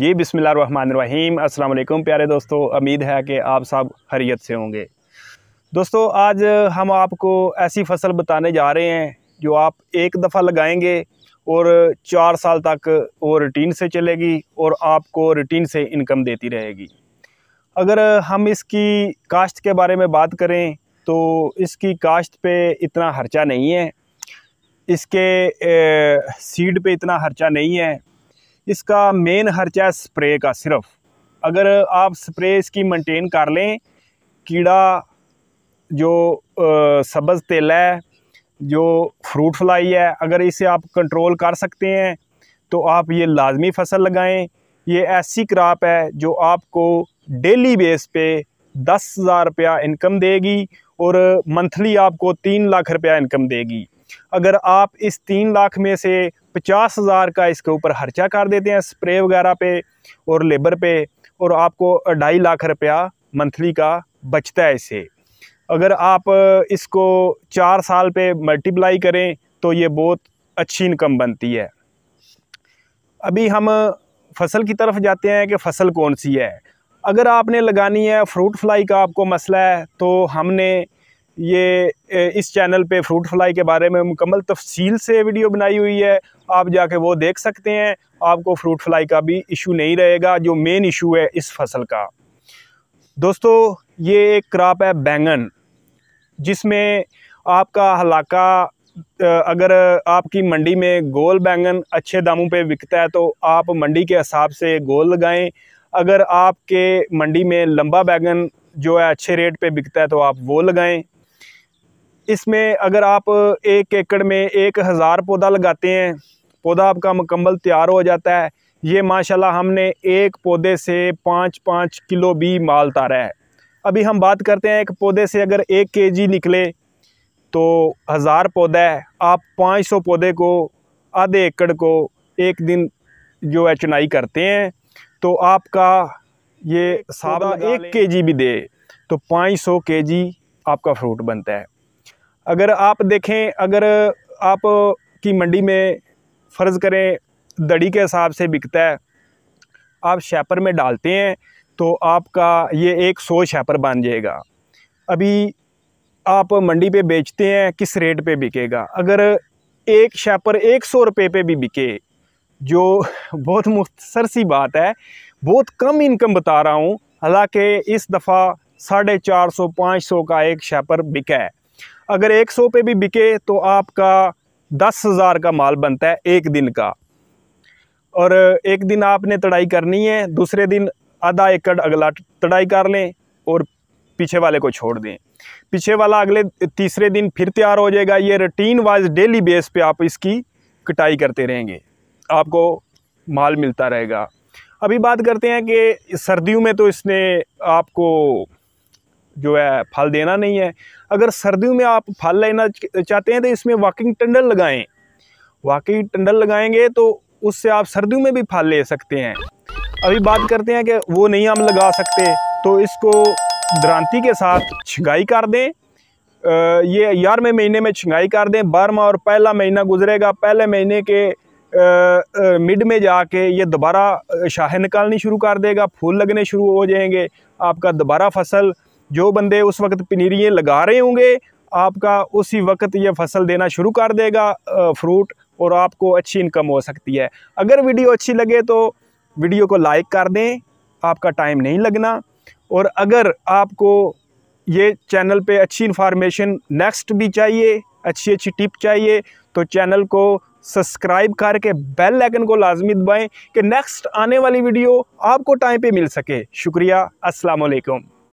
जी बिसमिल्ल रहीम अस्सलाम वालेकुम प्यारे दोस्तों उम्मीद है कि आप सब हरीत से होंगे दोस्तों आज हम आपको ऐसी फसल बताने जा रहे हैं जो आप एक दफ़ा लगाएंगे और चार साल तक वो रूटीन से चलेगी और आपको रूटीन से इनकम देती रहेगी अगर हम इसकी काश्त के बारे में बात करें तो इसकी काश्त पे इतना खर्चा नहीं है इसके ए, सीड पे इतना खर्चा नहीं है इसका मेन खर्चा है स्प्रे का सिर्फ अगर आप स्प्रे इसकी मेंटेन कर लें कीड़ा जो सब्ज़ तेल है जो फ्रूट फ्लाई है अगर इसे आप कंट्रोल कर सकते हैं तो आप ये लाजमी फसल लगाएं ये ऐसी क्राप है जो आपको डेली बेस पे दस हज़ार रुपया इनकम देगी और मंथली आपको तीन लाख रुपया इनकम देगी अगर आप इस तीन लाख में से पचास हज़ार का इसके ऊपर खर्चा कर देते हैं स्प्रे वगैरह पे और लेबर पे और आपको ढाई लाख रुपया मंथली का बचता है इसे अगर आप इसको चार साल पे मल्टीप्लाई करें तो ये बहुत अच्छी इनकम बनती है अभी हम फसल की तरफ जाते हैं कि फसल कौन सी है अगर आपने लगानी है फ्रूट फ्लाई का आपको मसला है तो हमने ये इस चैनल पे फ्रूट फ्लाई के बारे में मुकम्मल तफसील से वीडियो बनाई हुई है आप जाके वो देख सकते हैं आपको फ्रूट फ्लाई का भी इशू नहीं रहेगा जो मेन इशू है इस फसल का दोस्तों ये एक क्रॉप है बैंगन जिसमें आपका हलाका अगर आपकी मंडी में गोल बैंगन अच्छे दामों पे बिकता है तो आप मंडी के हिसाब से गोल लगाएं अगर आपके मंडी में लंबा बैंगन जो है अच्छे रेट पे बिकता है तो आप वो लगाएं इसमें अगर आप एक एकड़ में एक हज़ार पौधा लगाते हैं पौधा आपका मुकम्मल तैयार हो जाता है ये माशाल्लाह हमने एक पौधे से पाँच पाँच किलो भी माल तारा है अभी हम बात करते हैं एक पौधे से अगर एक केजी निकले तो हज़ार पौधा है आप पाँच सौ पौधे को आधे एकड़ को एक दिन जो है चुनाई करते हैं तो आपका ये सादा एक केजी भी दे तो पाँच सौ जी आपका फ्रूट बनता है अगर आप देखें अगर आप की मंडी में फ़र्ज़ करें दड़ी के हिसाब से बिकता है आप शैपर में डालते हैं तो आपका ये एक सौ शैपर बन जाएगा अभी आप मंडी पे बेचते हैं किस रेट पे बिकेगा अगर एक शैपर एक सौ रुपये पर भी बिके जो बहुत मुख्तर सी बात है बहुत कम इनकम बता रहा हूँ हालांकि इस दफ़ा साढ़े चार सौ पाँच सौ का एक शैपर बिका है अगर एक सौ पे भी बिके तो आपका दस हज़ार का माल बनता है एक दिन का और एक दिन आपने तड़ाई करनी है दूसरे दिन आधा एकड़ अगला तड़ाई कर लें और पीछे वाले को छोड़ दें पीछे वाला अगले तीसरे दिन फिर तैयार हो जाएगा ये रूटीन वाइज डेली बेस पे आप इसकी कटाई करते रहेंगे आपको माल मिलता रहेगा अभी बात करते हैं कि सर्दियों में तो इसने आपको जो है फल देना नहीं है अगर सर्दियों में आप फल लेना चाहते हैं तो इसमें वॉकिंग टंडल लगाएं वॉकिंग टंडल लगाएंगे तो उससे आप सर्दियों में भी फल ले सकते हैं अभी बात करते हैं कि वो नहीं हम लगा सकते तो इसको दरांती के साथ छिंगाई कर दें ये ग्यारहवें महीने में छिंगाई कर दें बारहवा और पहला महीना गुजरेगा पहले महीने के मिड में जाके ये दोबारा शाखें निकालनी शुरू कर देगा फूल लगने शुरू हो जाएंगे आपका दोबारा फसल जो बंदे उस वक्त पनीरियाँ लगा रहे होंगे आपका उसी वक्त ये फसल देना शुरू कर देगा फ्रूट और आपको अच्छी इनकम हो सकती है अगर वीडियो अच्छी लगे तो वीडियो को लाइक कर दें आपका टाइम नहीं लगना और अगर आपको ये चैनल पे अच्छी इन्फॉर्मेशन नेक्स्ट भी चाहिए अच्छी अच्छी टिप चाहिए तो चैनल को सब्सक्राइब करके बेल आइकन को लाजमी दबाएँ कि नेक्स्ट आने वाली वीडियो आपको टाइम पे मिल सके शुक्रिया असलकम